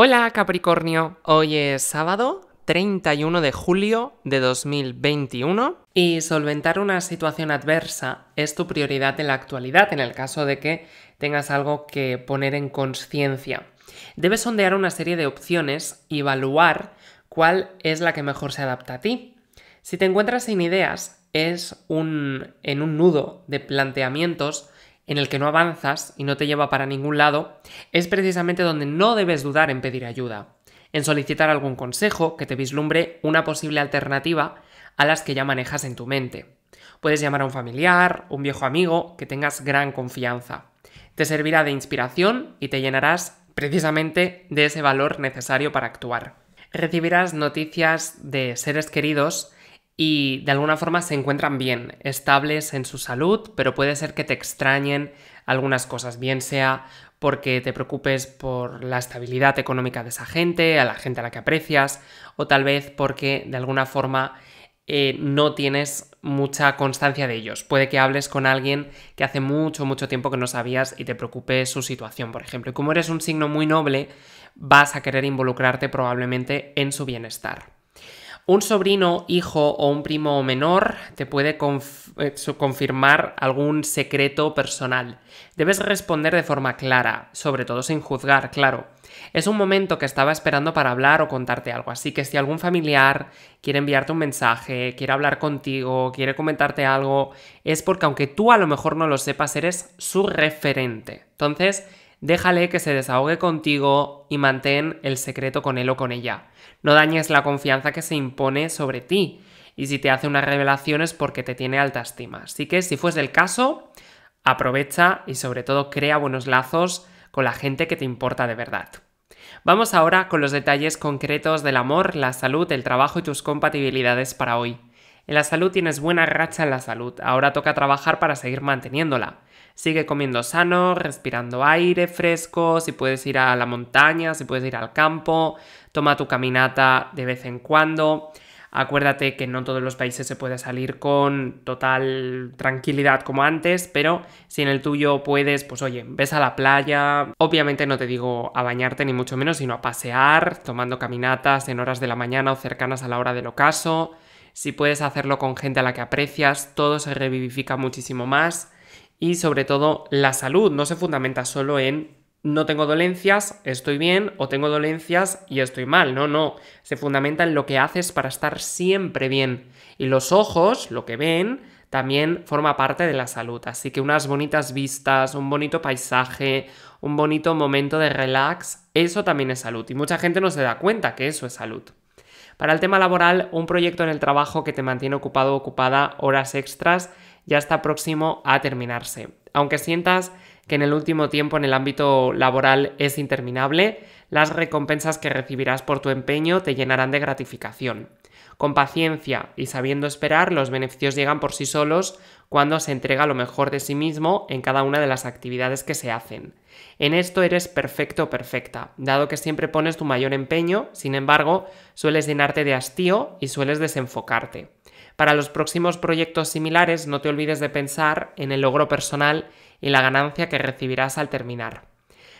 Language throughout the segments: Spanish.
Hola Capricornio, hoy es sábado 31 de julio de 2021 y solventar una situación adversa es tu prioridad en la actualidad en el caso de que tengas algo que poner en conciencia. Debes sondear una serie de opciones y evaluar cuál es la que mejor se adapta a ti. Si te encuentras sin ideas, es un, en un nudo de planteamientos en el que no avanzas y no te lleva para ningún lado, es precisamente donde no debes dudar en pedir ayuda, en solicitar algún consejo que te vislumbre una posible alternativa a las que ya manejas en tu mente. Puedes llamar a un familiar, un viejo amigo que tengas gran confianza. Te servirá de inspiración y te llenarás precisamente de ese valor necesario para actuar. Recibirás noticias de seres queridos y de alguna forma se encuentran bien, estables en su salud, pero puede ser que te extrañen algunas cosas, bien sea porque te preocupes por la estabilidad económica de esa gente, a la gente a la que aprecias, o tal vez porque de alguna forma eh, no tienes mucha constancia de ellos. Puede que hables con alguien que hace mucho, mucho tiempo que no sabías y te preocupe su situación, por ejemplo. Y como eres un signo muy noble, vas a querer involucrarte probablemente en su bienestar. Un sobrino, hijo o un primo menor te puede eh, confirmar algún secreto personal. Debes responder de forma clara, sobre todo sin juzgar, claro. Es un momento que estaba esperando para hablar o contarte algo, así que si algún familiar quiere enviarte un mensaje, quiere hablar contigo, quiere comentarte algo, es porque aunque tú a lo mejor no lo sepas, eres su referente. Entonces, Déjale que se desahogue contigo y mantén el secreto con él o con ella. No dañes la confianza que se impone sobre ti. Y si te hace unas revelaciones porque te tiene alta estima. Así que si fuese el caso, aprovecha y sobre todo crea buenos lazos con la gente que te importa de verdad. Vamos ahora con los detalles concretos del amor, la salud, el trabajo y tus compatibilidades para hoy. En la salud tienes buena racha en la salud, ahora toca trabajar para seguir manteniéndola. Sigue comiendo sano, respirando aire fresco, si puedes ir a la montaña, si puedes ir al campo, toma tu caminata de vez en cuando. Acuérdate que no todos los países se puede salir con total tranquilidad como antes, pero si en el tuyo puedes, pues oye, ves a la playa. Obviamente no te digo a bañarte ni mucho menos, sino a pasear, tomando caminatas en horas de la mañana o cercanas a la hora del ocaso. Si puedes hacerlo con gente a la que aprecias, todo se revivifica muchísimo más. Y sobre todo, la salud no se fundamenta solo en no tengo dolencias, estoy bien, o tengo dolencias y estoy mal. No, no. Se fundamenta en lo que haces para estar siempre bien. Y los ojos, lo que ven, también forma parte de la salud. Así que unas bonitas vistas, un bonito paisaje, un bonito momento de relax, eso también es salud. Y mucha gente no se da cuenta que eso es salud. Para el tema laboral, un proyecto en el trabajo que te mantiene ocupado o ocupada horas extras ya está próximo a terminarse. Aunque sientas que en el último tiempo en el ámbito laboral es interminable, las recompensas que recibirás por tu empeño te llenarán de gratificación. Con paciencia y sabiendo esperar, los beneficios llegan por sí solos cuando se entrega lo mejor de sí mismo en cada una de las actividades que se hacen. En esto eres perfecto perfecta, dado que siempre pones tu mayor empeño, sin embargo, sueles llenarte de hastío y sueles desenfocarte. Para los próximos proyectos similares, no te olvides de pensar en el logro personal y la ganancia que recibirás al terminar.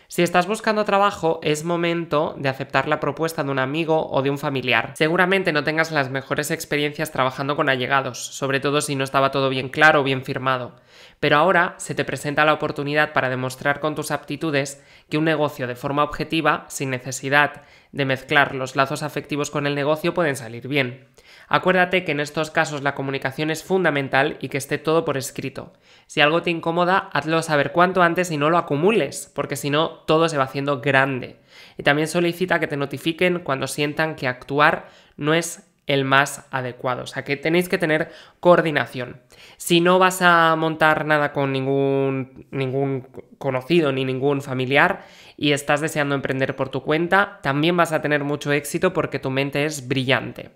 Si estás buscando trabajo, es momento de aceptar la propuesta de un amigo o de un familiar. Seguramente no tengas las mejores experiencias trabajando con allegados, sobre todo si no estaba todo bien claro o bien firmado. Pero ahora se te presenta la oportunidad para demostrar con tus aptitudes que un negocio de forma objetiva, sin necesidad de mezclar los lazos afectivos con el negocio, pueden salir bien. Acuérdate que en estos casos la comunicación es fundamental y que esté todo por escrito. Si algo te incomoda, hazlo saber cuanto antes y no lo acumules, porque si no, todo se va haciendo grande. Y también solicita que te notifiquen cuando sientan que actuar no es el más adecuado. O sea que tenéis que tener coordinación. Si no vas a montar nada con ningún, ningún conocido ni ningún familiar y estás deseando emprender por tu cuenta, también vas a tener mucho éxito porque tu mente es brillante.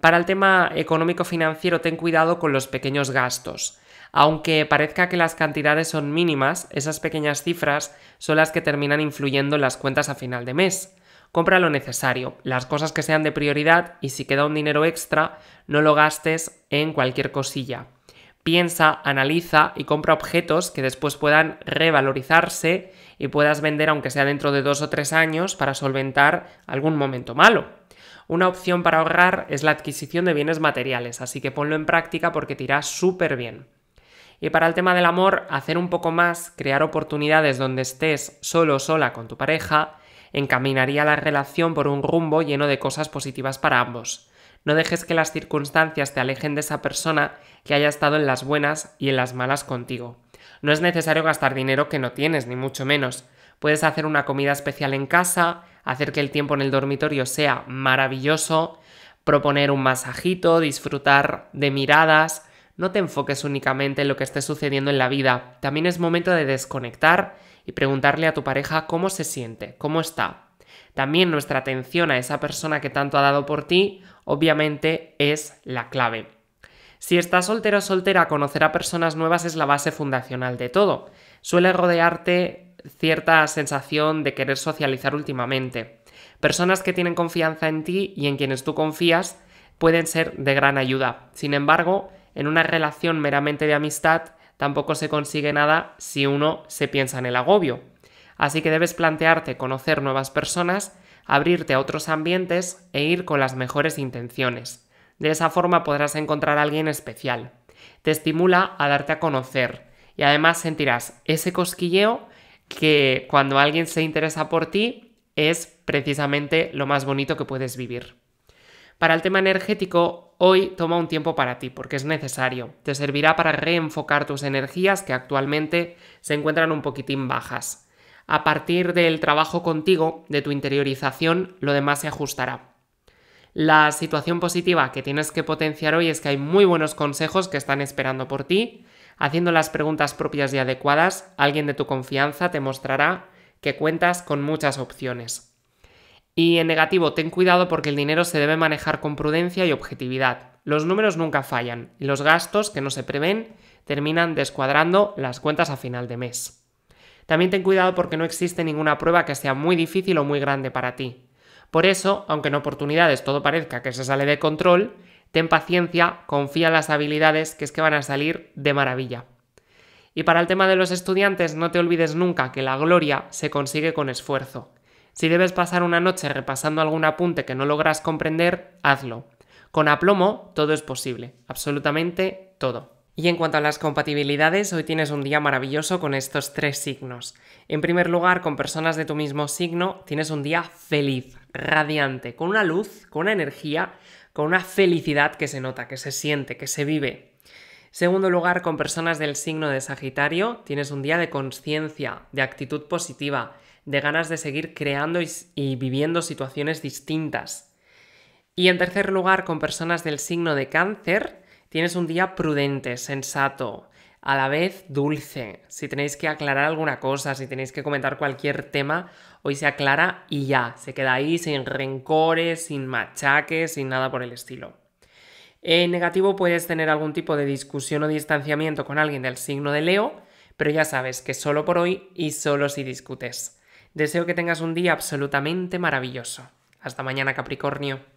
Para el tema económico-financiero, ten cuidado con los pequeños gastos. Aunque parezca que las cantidades son mínimas, esas pequeñas cifras son las que terminan influyendo en las cuentas a final de mes. Compra lo necesario, las cosas que sean de prioridad y si queda un dinero extra, no lo gastes en cualquier cosilla. Piensa, analiza y compra objetos que después puedan revalorizarse y puedas vender aunque sea dentro de dos o tres años para solventar algún momento malo. Una opción para ahorrar es la adquisición de bienes materiales, así que ponlo en práctica porque te irá súper bien. Y para el tema del amor, hacer un poco más, crear oportunidades donde estés solo o sola con tu pareja, encaminaría la relación por un rumbo lleno de cosas positivas para ambos. No dejes que las circunstancias te alejen de esa persona que haya estado en las buenas y en las malas contigo. No es necesario gastar dinero que no tienes, ni mucho menos. Puedes hacer una comida especial en casa, hacer que el tiempo en el dormitorio sea maravilloso, proponer un masajito, disfrutar de miradas. No te enfoques únicamente en lo que esté sucediendo en la vida. También es momento de desconectar y preguntarle a tu pareja cómo se siente, cómo está. También nuestra atención a esa persona que tanto ha dado por ti, obviamente, es la clave. Si estás soltero o soltera, conocer a personas nuevas es la base fundacional de todo. Suele rodearte cierta sensación de querer socializar últimamente. Personas que tienen confianza en ti y en quienes tú confías pueden ser de gran ayuda. Sin embargo, en una relación meramente de amistad, tampoco se consigue nada si uno se piensa en el agobio. Así que debes plantearte conocer nuevas personas, abrirte a otros ambientes e ir con las mejores intenciones. De esa forma podrás encontrar a alguien especial. Te estimula a darte a conocer y además sentirás ese cosquilleo que cuando alguien se interesa por ti es precisamente lo más bonito que puedes vivir. Para el tema energético, hoy toma un tiempo para ti porque es necesario. Te servirá para reenfocar tus energías que actualmente se encuentran un poquitín bajas. A partir del trabajo contigo, de tu interiorización, lo demás se ajustará. La situación positiva que tienes que potenciar hoy es que hay muy buenos consejos que están esperando por ti. Haciendo las preguntas propias y adecuadas, alguien de tu confianza te mostrará que cuentas con muchas opciones. Y en negativo, ten cuidado porque el dinero se debe manejar con prudencia y objetividad. Los números nunca fallan y los gastos que no se prevén terminan descuadrando las cuentas a final de mes. También ten cuidado porque no existe ninguna prueba que sea muy difícil o muy grande para ti. Por eso, aunque en oportunidades todo parezca que se sale de control, ten paciencia, confía en las habilidades que es que van a salir de maravilla. Y para el tema de los estudiantes, no te olvides nunca que la gloria se consigue con esfuerzo. Si debes pasar una noche repasando algún apunte que no logras comprender, hazlo. Con aplomo, todo es posible, absolutamente todo. Y en cuanto a las compatibilidades, hoy tienes un día maravilloso con estos tres signos. En primer lugar, con personas de tu mismo signo, tienes un día feliz, radiante, con una luz, con una energía, con una felicidad que se nota, que se siente, que se vive. Segundo lugar, con personas del signo de Sagitario, tienes un día de conciencia, de actitud positiva, de ganas de seguir creando y, viviendo situaciones distintas. Y en tercer lugar, con personas del signo de cáncer, tienes un día prudente, sensato, a la vez dulce. Si tenéis que aclarar alguna cosa, si tenéis que comentar cualquier tema, hoy se aclara y ya, se queda ahí sin rencores, sin machaques, sin nada por el estilo. En negativo puedes tener algún tipo de discusión o distanciamiento con alguien del signo de Leo, pero ya sabes que solo por hoy y solo si discutes. Deseo que tengas un día absolutamente maravilloso. Hasta mañana, Capricornio.